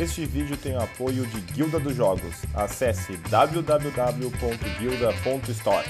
Este vídeo tem o apoio de Guilda dos Jogos. Acesse www.guilda.store.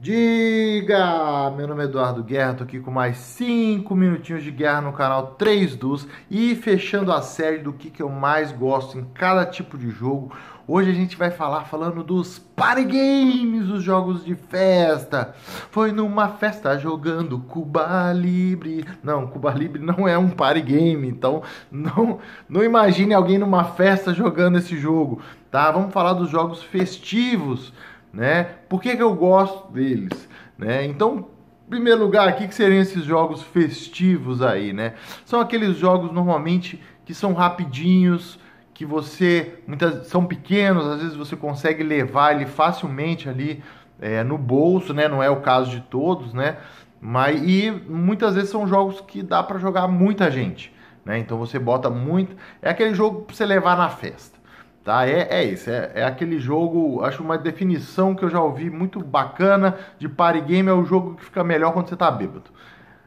Diga! Meu nome é Eduardo Guerra, tô aqui com mais 5 minutinhos de guerra no canal 3 dos e fechando a série do que, que eu mais gosto em cada tipo de jogo. Hoje a gente vai falar falando dos party games, os jogos de festa. Foi numa festa jogando Cuba Libre. Não, Cuba Libre não é um party game, então não, não imagine alguém numa festa jogando esse jogo, tá? Vamos falar dos jogos festivos né? Por que, que eu gosto deles, né? Então, em primeiro lugar, o que, que seriam esses jogos festivos aí, né? São aqueles jogos normalmente que são rapidinhos, que você muitas são pequenos, às vezes você consegue levar ele facilmente ali é, no bolso, né? Não é o caso de todos, né? Mas e muitas vezes são jogos que dá para jogar muita gente, né? Então você bota muito, é aquele jogo para você levar na festa. Tá? É, é isso, é, é aquele jogo, acho uma definição que eu já ouvi muito bacana de party game, é o jogo que fica melhor quando você tá bêbado.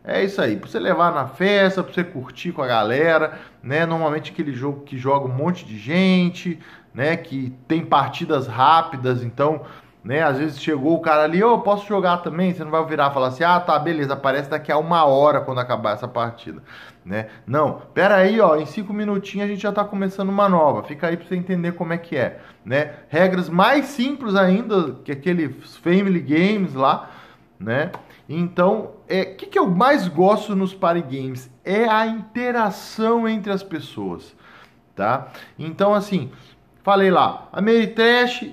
É isso aí, pra você levar na festa, pra você curtir com a galera, né? Normalmente aquele jogo que joga um monte de gente, né? Que tem partidas rápidas, então né? Às vezes chegou o cara ali, eu oh, posso jogar também? Você não vai virar e falar assim, ah, tá, beleza, aparece daqui a uma hora quando acabar essa partida, né? Não, pera aí, ó, em cinco minutinhos a gente já tá começando uma nova, fica aí pra você entender como é que é, né? Regras mais simples ainda que aqueles Family Games lá, né? Então, o é, que, que eu mais gosto nos party games? É a interação entre as pessoas, tá? Então, assim, Falei lá, a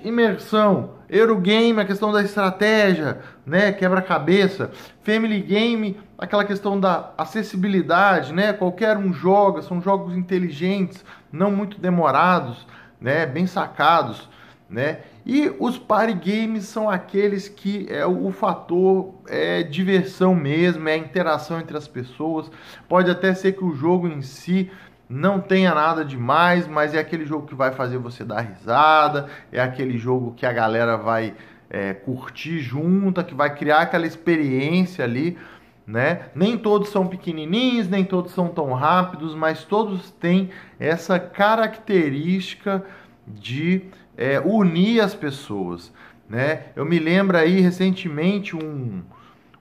imersão, Eurogame, a questão da estratégia, né, quebra-cabeça, Family Game, aquela questão da acessibilidade, né, qualquer um joga, são jogos inteligentes, não muito demorados, né, bem sacados, né, e os party games são aqueles que é o fator é diversão mesmo, é interação entre as pessoas, pode até ser que o jogo em si não tenha nada demais, mas é aquele jogo que vai fazer você dar risada, é aquele jogo que a galera vai é, curtir junta, que vai criar aquela experiência ali, né? Nem todos são pequenininhos, nem todos são tão rápidos, mas todos têm essa característica de é, unir as pessoas, né? Eu me lembro aí recentemente um,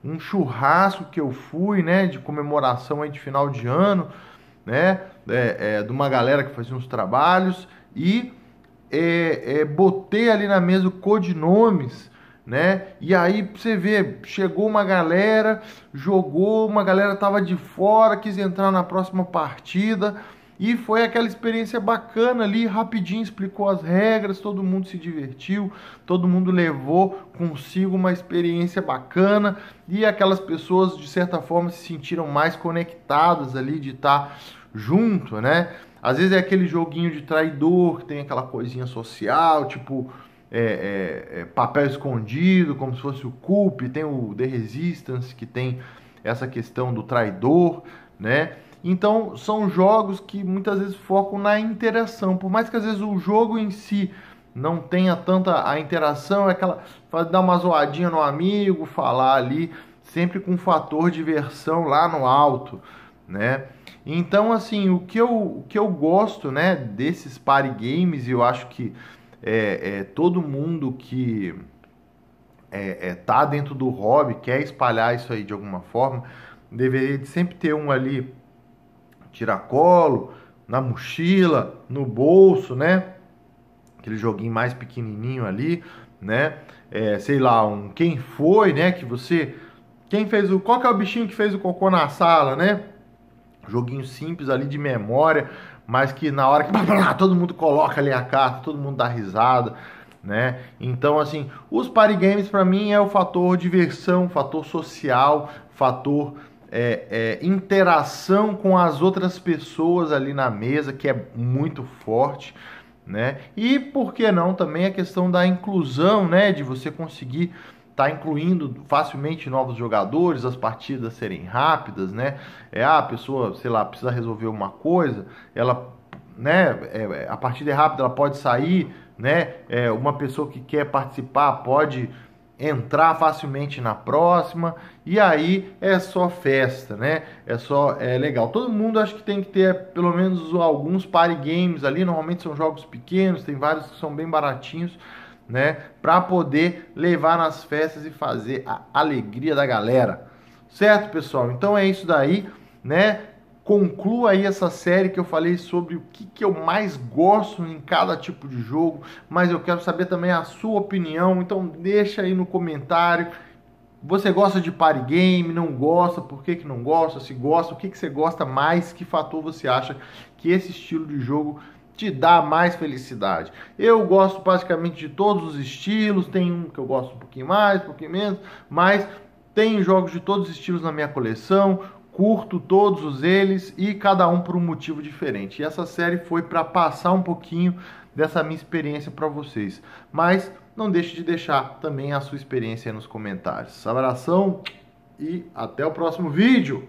um churrasco que eu fui, né, de comemoração aí de final de ano, né? É, é, de uma galera que fazia uns trabalhos e é, é botei ali na mesa o codinomes, né? E aí você vê, chegou uma galera, jogou, uma galera tava de fora, quis entrar na próxima partida e foi aquela experiência bacana ali, rapidinho explicou as regras, todo mundo se divertiu, todo mundo levou consigo uma experiência bacana e aquelas pessoas de certa forma se sentiram mais conectadas ali de estar tá junto, né? Às vezes é aquele joguinho de traidor que tem aquela coisinha social, tipo é, é, é, papel escondido, como se fosse o Culp, tem o The Resistance, que tem essa questão do traidor, né? Então são jogos que muitas vezes focam na interação, por mais que às vezes o jogo em si não tenha tanta a interação, é aquela dar uma zoadinha no amigo, falar ali, sempre com um fator diversão lá no alto, né? Então, assim, o que eu, o que eu gosto né, desses party games, e eu acho que é, é, todo mundo que é, é, tá dentro do hobby, quer espalhar isso aí de alguma forma, deveria sempre ter um ali tiracolo, na mochila, no bolso, né? Aquele joguinho mais pequenininho ali, né? É, sei lá, um quem foi, né? Que você... Quem fez o... Qual que é o bichinho que fez o cocô na sala, né? Joguinho simples ali de memória, mas que na hora que todo mundo coloca ali a carta, todo mundo dá risada, né? Então, assim, os party games para mim é o fator diversão, fator social, fator é, é, interação com as outras pessoas ali na mesa, que é muito forte. Né? E por que não também a questão da inclusão, né? De você conseguir tá incluindo facilmente novos jogadores, as partidas serem rápidas, né? É ah, a pessoa, sei lá, precisa resolver uma coisa, ela, né? É, é, a partida é rápida, ela pode sair, né? É, uma pessoa que quer participar pode entrar facilmente na próxima e aí é só festa, né? É só é legal. Todo mundo acho que tem que ter pelo menos alguns party games ali. Normalmente são jogos pequenos, tem vários que são bem baratinhos né? Para poder levar nas festas e fazer a alegria da galera. Certo, pessoal? Então é isso daí, né? Conclua aí essa série que eu falei sobre o que, que eu mais gosto em cada tipo de jogo, mas eu quero saber também a sua opinião, então deixa aí no comentário. Você gosta de party game? Não gosta? Por que, que não gosta? Se gosta, o que, que você gosta mais? Que fator você acha que esse estilo de jogo te dá mais felicidade. Eu gosto praticamente de todos os estilos, tem um que eu gosto um pouquinho mais, um pouquinho menos, mas tem jogos de todos os estilos na minha coleção, curto todos eles e cada um por um motivo diferente. E essa série foi para passar um pouquinho dessa minha experiência para vocês. Mas não deixe de deixar também a sua experiência nos comentários. Abração e até o próximo vídeo.